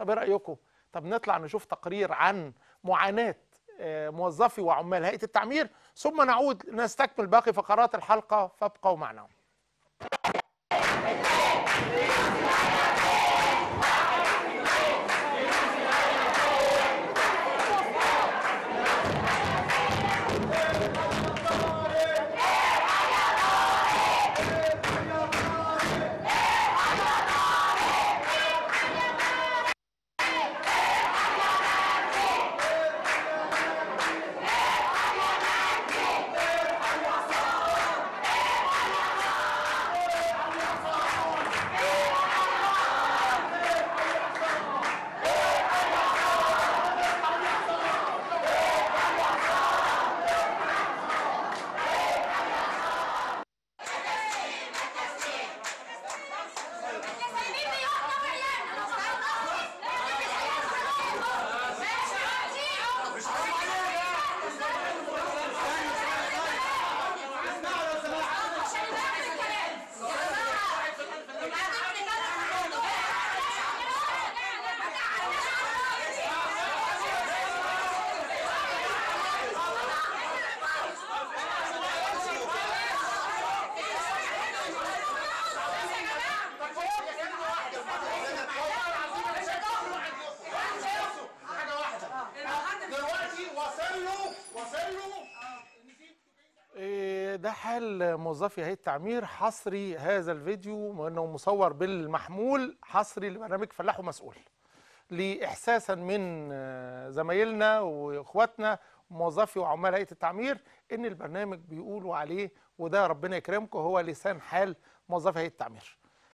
طب ايه رايكم طب نطلع نشوف تقرير عن معاناه آه، موظفي وعمال هيئه التعمير ثم نعود نستكمل باقي فقرات الحلقه فابقوا معنا ده حال موظفي هيئه التعمير حصري هذا الفيديو انه مصور بالمحمول حصري لبرنامج فلاح ومسؤول لاحساسا من زمايلنا واخواتنا موظفي وعمال هيئه التعمير ان البرنامج بيقولوا عليه وده ربنا يكرمكم هو لسان حال موظفي هيئه التعمير